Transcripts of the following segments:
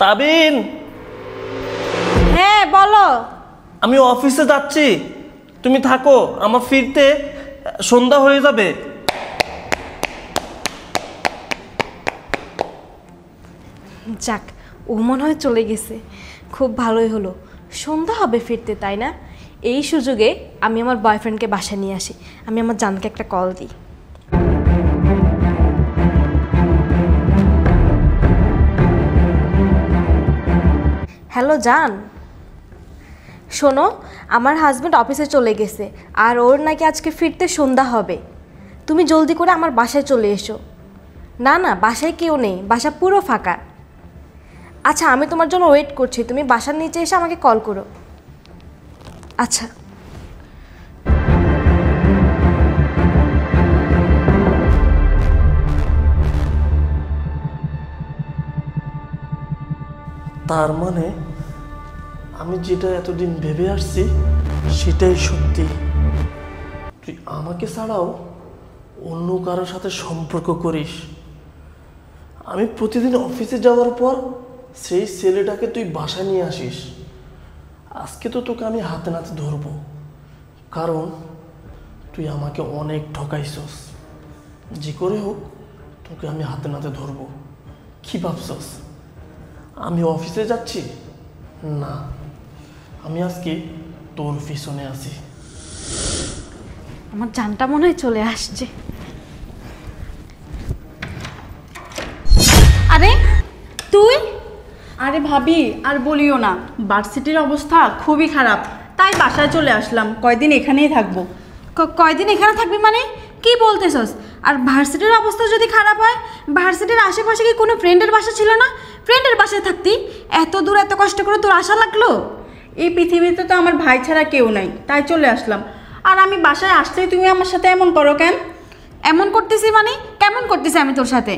তাবিন হ্যাঁ বলো আমি অফিসে যাচ্ছি তুমি থাকো আমার ফিরতে সন্ধ্যা হয়ে যাবে যাক ও মনে হয় চলে গেছে খুব ভালোই হলো সন্ধ্যা হবে ফিরতে তাই না এই সুযোগে আমি আমার বয়ফ্রেন্ডকে বাসা নিয়ে আসি আমি আমার জানকে একটা কল দিই হ্যালো জান শোনো আমার হাজব্যান্ড অফিসে চলে গেছে আর ওর নাকি আজকে ফিরতে সন্ধ্যা হবে তুমি জলদি করে আমার বাসায় চলে এসো না না বাসায় কেউ নেই বাসা পুরো ফাঁকা আচ্ছা আমি তোমার জন্য ওয়েট করছি তুমি বাসার নিচে এসে আমাকে কল করো আচ্ছা তার মানে আমি যেটা এতদিন ভেবে আসছি সেটাই সত্যি তুই আমাকে ছাড়াও অন্য কারোর সাথে সম্পর্ক করিস আমি প্রতিদিন অফিসে যাওয়ার পর সেই ছেলেটাকে তুই বাসায় নিয়ে আসিস আজকে তো তোকে আমি হাতে নাতে ধরবো কারণ তুই আমাকে অনেক ঠকাইছস যে করে হোক তোকে আমি হাতে নাতে ধরবো কী ভাবছস আমি অফিসে যাচ্ছি না আমি আজকে তোর পিছনে আছি আমার জানটা মনে হয় চলে আসছে আরে তুই আরে ভাবি আর বলিও না ভার্সিটির অবস্থা খুবই খারাপ তাই বাসায় চলে আসলাম কয়দিন এখানেই থাকবো কয়দিন এখানে থাকবি মানে কি বলতেছস আর ভার্সিটির অবস্থা যদি খারাপ হয় ভার্সিটির আশেপাশে কি কোনো ফ্রেন্ডের বাসা ছিল না ফ্রেন্ডের বাসায় থাকতি এত দূর এত কষ্ট করে তোর আশা লাগলো এই পৃথিবীতে তো আমার ভাই ছাড়া কেউ নাই তাই চলে আসলাম আর আমি বাসায় আসলেই তুমি আমার সাথে এমন করো কেন এমন করতেছি মানে কেমন করতেছি আমি তোর সাথে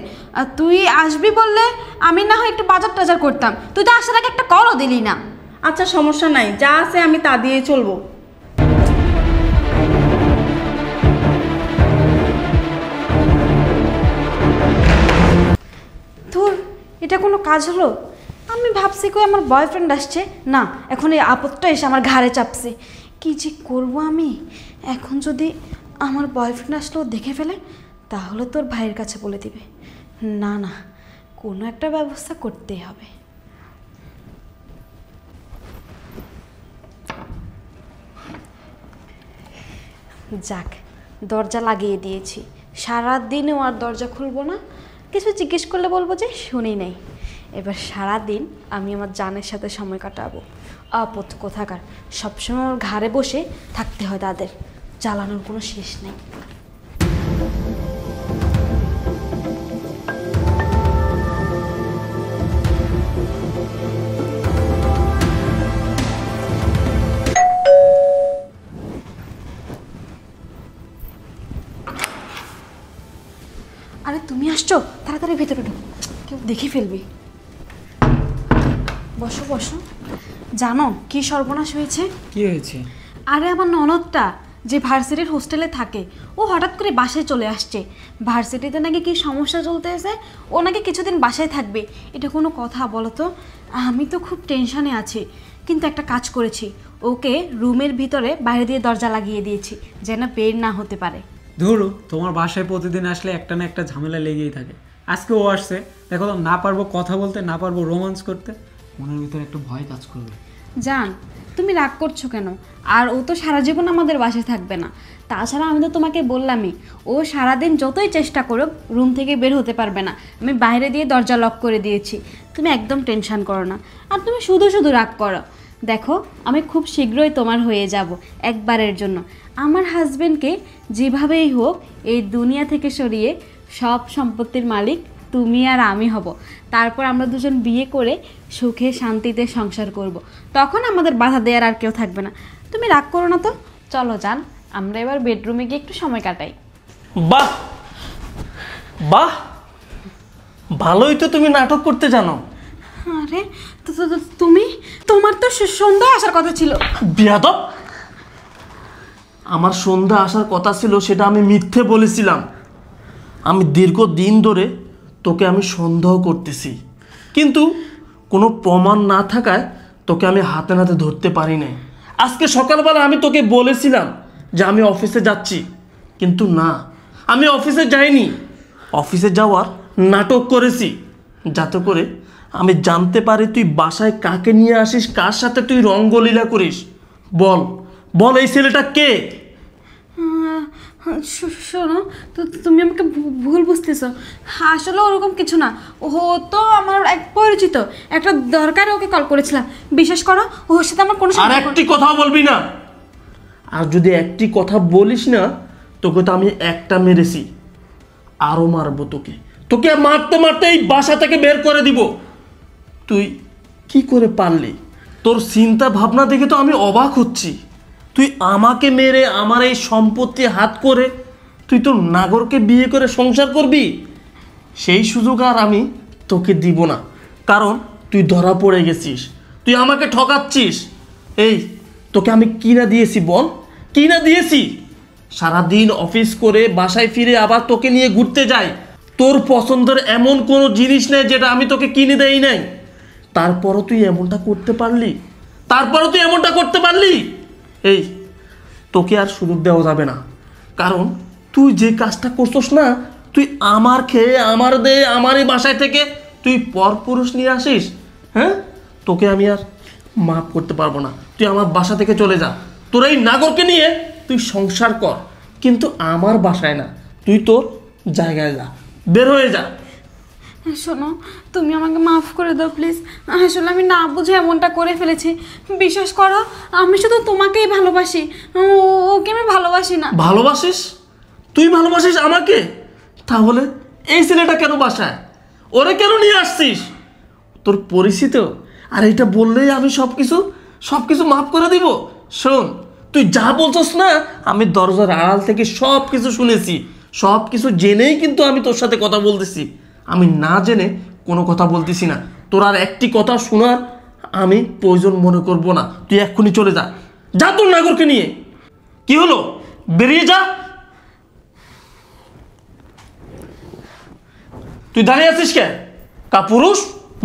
তুই আসবি বললে আমি না হয় একটু বাজার টাজার করতাম তুই তো আসার আগে একটা কলও দিলি না আচ্ছা সমস্যা নাই যা আছে আমি তা দিয়ে চলবো ধুর এটা কোনো কাজ হলো আমি ভাবছি কই আমার বয়ফ্রেন্ড আসছে না এখন এই আপদটা এসে আমার ঘাড়ে চাপছে কি যে করব আমি এখন যদি আমার বয়ফ্রেন্ড আসলেও দেখে ফেলে তাহলে তোর ভাইয়ের কাছে বলে দিবে না না কোনো একটা ব্যবস্থা করতেই হবে যাক দরজা লাগিয়ে দিয়েছি সারাদিনও আর দরজা খুলবো না কিছু জিজ্ঞেস করলে বলবো যে শুনি নাই এবার সারা দিন আমি আমার জানের সাথে সময় কাটাবো আপদ কোথাকার সবসময় আমার ঘাড়ে বসে থাকতে হয় তাদের চালানোর কোনো শেষ নেই আরে তুমি আসছো তাড়াতাড়ি ভেতরে ঢুক কেউ দেখে ফেলবি বসো বসো জানো কি সর্বনাশ হয়েছে কি হয়েছে আরে আমার ননদটা যে ভার্সিটির হোস্টেলে থাকে ও হঠাৎ করে বাসায় চলে আসছে ভার্সিটিতে নাকি কি সমস্যা চলতে চলতেছে ও নাকি কিছুদিন বাসায় থাকবে এটা কোনো কথা বলো তো আমি তো খুব টেনশনে আছি কিন্তু একটা কাজ করেছি ওকে রুমের ভিতরে বাইরে দিয়ে দরজা লাগিয়ে দিয়েছি যেন বের না হতে পারে ধরো তোমার বাসায় প্রতিদিন আসলে একটা না একটা ঝামেলা লেগেই থাকে আজকে ও আসছে দেখো না পারবো কথা বলতে না পারবো রোমান্স করতে মনের ভিতরে একটা ভয় কাজ করবে জান তুমি রাগ করছো কেন আর ও তো সারা জীবন আমাদের বাসায় থাকবে না তাছাড়া আমি তো তোমাকে বললামই ও সারাদিন যতই চেষ্টা করুক রুম থেকে বের হতে পারবে না আমি বাইরে দিয়ে দরজা লক করে দিয়েছি তুমি একদম টেনশন করো না আর তুমি শুধু শুধু রাগ করো দেখো আমি খুব শীঘ্রই তোমার হয়ে যাব একবারের জন্য আমার হাজব্যান্ডকে যেভাবেই হোক এই দুনিয়া থেকে সরিয়ে সব সম্পত্তির মালিক তুমি আর আমি হব তারপর আমরা দুজন বিয়ে করে সুখে শান্তিতে সংসার করব। তখন আমাদের বাধা দেওয়ার আর কেউ থাকবে না তুমি রাগ করো না তো চলো যান আমরা এবার বেডরুমে গিয়ে একটু সময় কাটাই বাহ বাহ ভালোই তো তুমি নাটক করতে জানো আরে তুমি তোমার তো সন্ধ্যা আসার কথা ছিল বিয়াদব আমার সন্ধ্যা আসার কথা ছিল সেটা আমি মিথ্যে বলেছিলাম আমি দীর্ঘ দিন ধরে তোকে আমি সন্দেহ করতেছি কিন্তু কোনো প্রমাণ না থাকায় তোকে আমি হাতে নাতে ধরতে পারি নাই আজকে সকালবেলা আমি তোকে বলেছিলাম যে আমি অফিসে যাচ্ছি কিন্তু না আমি অফিসে যাইনি অফিসে যাওয়ার নাটক করেছি যাতে করে আমি জানতে পারি তুই বাসায় কাকে নিয়ে আসিস কার সাথে তুই রঙ্গলীলা করিস বল বল এই ছেলেটা কে হ্যাঁ, শোনো তো তুমি আমাকে ভুল বুঝতেছ আসলে ওরকম কিছু না ও তো আমার এক পরিচিত একটা দরকারে ওকে কল করেছিলাম বিশ্বাস করো ওর সাথে আমার কোনো আর একটি কথা বলবি না আর যদি একটি কথা বলিস না তোকে তো আমি একটা মেরেছি আরও মারবো তোকে তোকে মারতে মারতে এই বাসা থেকে বের করে দিব তুই কি করে পারলি তোর চিন্তা ভাবনা দেখে তো আমি অবাক হচ্ছি তুই আমাকে মেরে আমার এই সম্পত্তি হাত করে তুই তোর নাগরকে বিয়ে করে সংসার করবি সেই সুযোগ আর আমি তোকে দিব না কারণ তুই ধরা পড়ে গেছিস তুই আমাকে ঠকাচ্ছিস এই তোকে আমি কিনা দিয়েছি বল কিনা দিয়েছি সারাদিন অফিস করে বাসায় ফিরে আবার তোকে নিয়ে ঘুরতে যাই তোর পছন্দের এমন কোনো জিনিস নেই যেটা আমি তোকে কিনে দেই নাই তারপরও তুই এমনটা করতে পারলি তারপরও তুই এমনটা করতে পারলি এই তোকে আর সুযোগ দেওয়া যাবে না কারণ তুই যে কাজটা করছস না তুই আমার খেয়ে আমার দে আমারই বাসায় থেকে তুই পরপুরুষ নিয়ে আসিস হ্যাঁ তোকে আমি আর মাফ করতে পারবো না তুই আমার বাসা থেকে চলে যা তোর এই নাগরকে নিয়ে তুই সংসার কর কিন্তু আমার বাসায় না তুই তোর জায়গায় যা বের হয়ে যা শোনো তুমি আমাকে মাফ করে দাও প্লিজ আসলে আমি না বুঝে এমনটা করে ফেলেছি বিশ্বাস করো আমি শুধু তোমাকেই ভালোবাসি ওকে আমি ভালোবাসি না ভালোবাসিস তুই ভালোবাসিস আমাকে তাহলে এই ছেলেটা কেন বাসায় ওরে কেন নিয়ে আসছিস তোর পরিচিত আর এটা বললেই আমি সব কিছু সব কিছু মাফ করে দিব শোন তুই যা বলছস না আমি দরজার আড়াল থেকে সব কিছু শুনেছি সব কিছু জেনেই কিন্তু আমি তোর সাথে কথা বলতেছি আমি না জেনে কোনো কথা বলতেছি না তোর আর একটি কথা শোনার আমি প্রয়োজন মনে করব না তুই এক্ষুনি চলে যা যা তোর নাগরকে নিয়ে কি হলো বেরিয়ে যা তুই দাঁড়িয়ে আছিস কে কাপুরুষ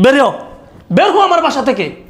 বেরিও বের হো আমার বাসা থেকে